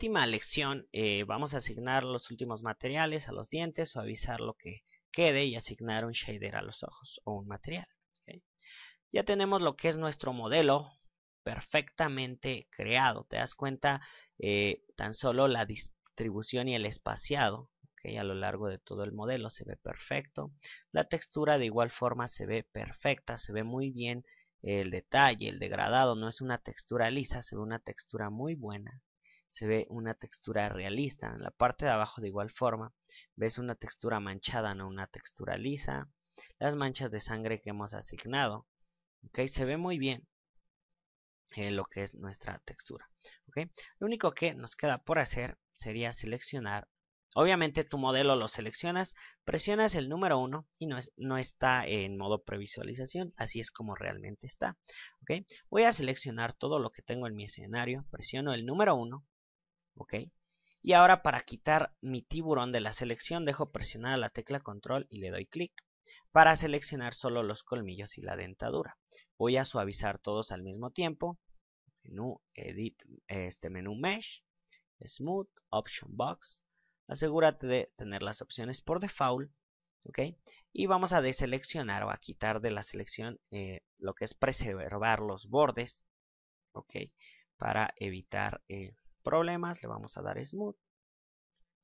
última lección eh, vamos a asignar los últimos materiales a los dientes, o avisar lo que quede y asignar un shader a los ojos o un material. Ya tenemos lo que es nuestro modelo perfectamente creado. Te das cuenta eh, tan solo la distribución y el espaciado a lo largo de todo el modelo se ve perfecto. La textura de igual forma se ve perfecta, se ve muy bien el detalle, el degradado, no es una textura lisa, se ve una textura muy buena se ve una textura realista. En la parte de abajo de igual forma ves una textura manchada, no una textura lisa. Las manchas de sangre que hemos asignado. ok, Se ve muy bien eh, lo que es nuestra textura. ok, Lo único que nos queda por hacer sería seleccionar. Obviamente tu modelo lo seleccionas, presionas el número 1 y no, está en modo previsualización, así es como realmente está. ok, Voy a seleccionar todo lo que tengo en mi escenario, presiono el número 1 ¿Ok? Y ahora para quitar mi tiburón de la selección dejo presionada la tecla control y le doy clic para seleccionar solo los colmillos y la dentadura. Voy a suavizar todos al mismo tiempo. Menú Edit, este menú Mesh, Smooth, Option Box. Asegúrate de tener las opciones por default. ¿ok? Y vamos a deseleccionar o a quitar de la selección eh, lo que es preservar los bordes. ¿ok? Para evitar... Eh, problemas, le vamos a dar smooth.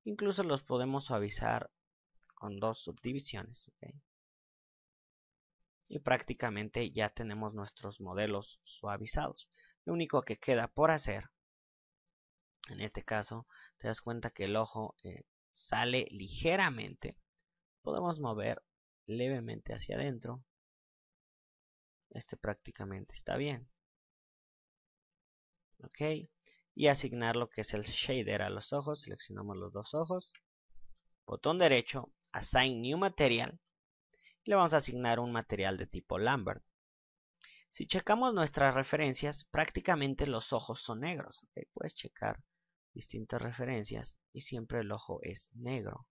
Incluso los podemos suavizar con dos subdivisiones. Y prácticamente ya tenemos nuestros modelos suavizados. Lo único que queda por hacer, en este caso, te das cuenta que el ojo eh, sale ligeramente. Podemos mover levemente hacia adentro. Este prácticamente está bien. Ok y asignar lo que es el shader a los ojos. Seleccionamos los dos ojos. Botón derecho, Assign New Material. Y le vamos a asignar un material de tipo Lambert. Si checamos nuestras referencias, prácticamente los ojos son negros. Puedes checar distintas referencias y siempre el ojo es negro.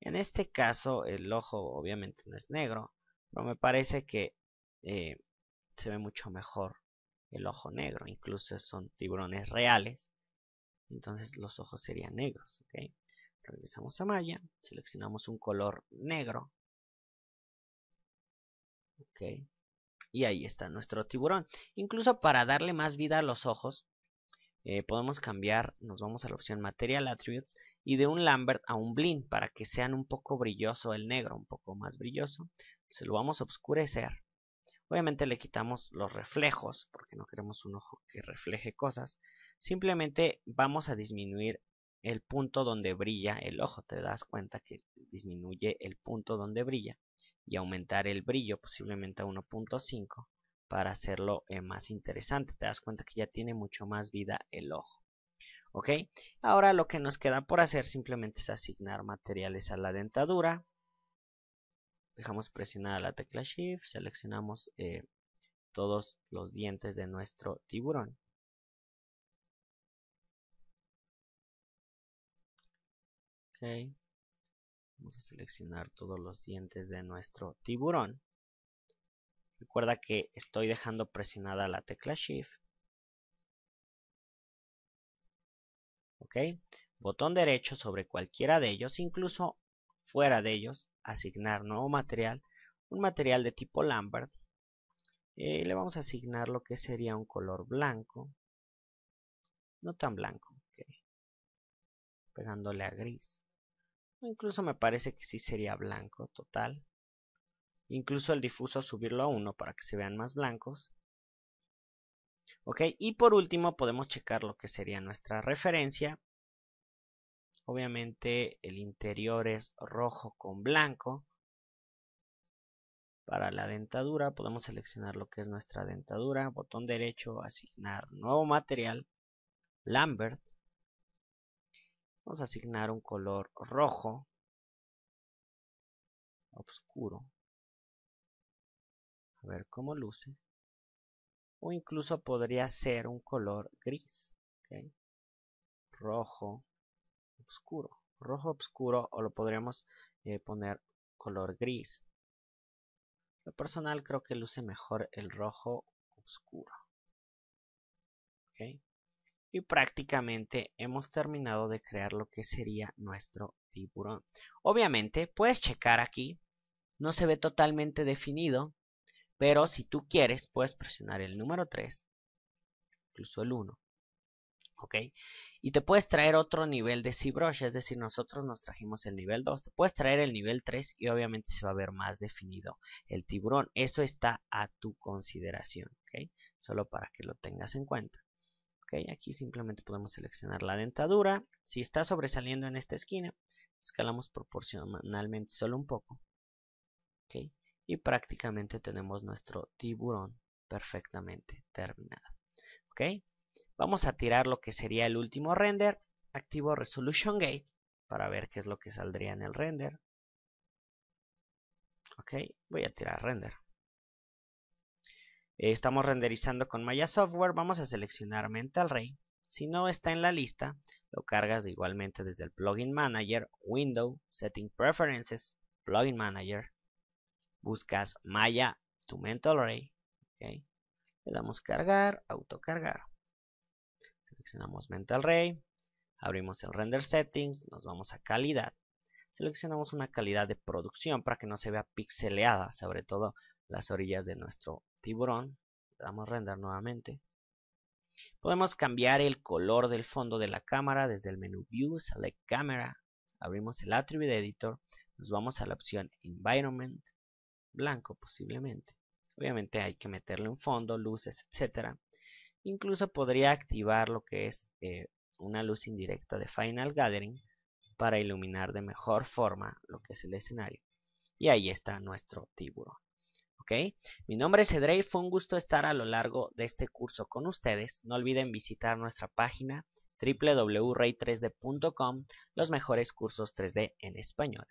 En este caso el ojo obviamente no es negro, pero me parece que eh, se ve mucho mejor el ojo negro. Incluso son tiburones reales. Entonces los ojos serían negros. ¿okay? Regresamos a malla. Seleccionamos un color negro. ¿okay? Y ahí está nuestro tiburón. Incluso para darle más vida a los ojos. Eh, podemos cambiar, nos vamos a la opción Material Attributes y de un Lambert a un Blind para que sean un poco brilloso el negro, un poco más brilloso. Se lo vamos a oscurecer Obviamente le quitamos los reflejos porque no queremos un ojo que refleje cosas. Simplemente vamos a disminuir el punto donde brilla el ojo. Te das cuenta que disminuye el punto donde brilla y aumentar el brillo posiblemente a 1.5 para hacerlo eh, más interesante. Te das cuenta que ya tiene mucho más vida el ojo. ¿Ok? Ahora lo que nos queda por hacer simplemente es asignar materiales a la dentadura dejamos presionada la tecla Shift, seleccionamos eh, todos los dientes de nuestro tiburón. Vamos a seleccionar todos los dientes de nuestro tiburón. Recuerda que estoy dejando presionada la tecla Shift. Ok. Botón derecho sobre cualquiera de ellos, incluso fuera de ellos, asignar nuevo material, un material de tipo Lambert, eh, le vamos a asignar lo que sería un color blanco, no tan blanco, pegándole a gris. incluso me parece que sí sería blanco total. Incluso el difuso subirlo a uno para que se vean más blancos. Ok, y por último podemos checar lo que sería nuestra referencia Obviamente el interior es rojo con blanco. Para la dentadura podemos seleccionar lo que es nuestra dentadura, botón derecho, asignar nuevo material, Lambert. Vamos a asignar un color rojo, oscuro. A ver cómo luce. O incluso podría ser un color gris. Rojo, oscuro, rojo oscuro o lo podríamos eh, poner color gris. Lo personal creo que luce mejor el rojo oscuro. ¿Okay? Y prácticamente hemos terminado de crear lo que sería nuestro tiburón. Obviamente puedes checar aquí, no se ve totalmente definido, pero si tú quieres puedes presionar el número 3, incluso el 1. ¿Ok? y te puedes traer otro nivel de ZBrush, es decir, nosotros nos trajimos el nivel 2, te puedes traer el nivel 3 y obviamente se va a ver más definido el tiburón. Eso está a tu consideración, ¿ok? Solo para que lo tengas en cuenta. ¿Ok? Aquí simplemente podemos seleccionar la dentadura. Si está sobresaliendo en esta esquina, escalamos proporcionalmente solo un poco. ¿Ok? Y prácticamente tenemos nuestro tiburón perfectamente terminado. ¿Ok? Vamos a tirar lo que sería el último render. Activo Resolution Gate para ver qué es lo que saldría en el render. Ok, voy a tirar render. Eh, estamos renderizando con Maya Software. Vamos a seleccionar Mental Ray. Si no está en la lista, lo cargas igualmente desde el Plugin Manager, Window, Setting Preferences, Plugin Manager. Buscas Maya tu Mental Ray. Okay. Le damos cargar, autocargar. Seleccionamos Mental Ray, abrimos el Render Settings, nos vamos a calidad. Seleccionamos una calidad de producción para que no se vea pixeleada, sobre todo las orillas de nuestro tiburón. Le damos Render nuevamente. Podemos cambiar el color del fondo de la cámara desde el menú View, Select Camera. Abrimos el Attribute Editor, nos vamos a la opción Environment, blanco posiblemente. Obviamente hay que meterle un fondo, luces, etcétera. Incluso podría activar lo que es eh, una luz indirecta de Final Gathering para iluminar de mejor forma lo que es el escenario. Y ahí está nuestro tiburón. ¿Okay? Mi nombre es Edrey, fue un gusto estar a lo largo de este curso con ustedes. No olviden visitar nuestra página www.rey3d.com, los mejores cursos 3D en español.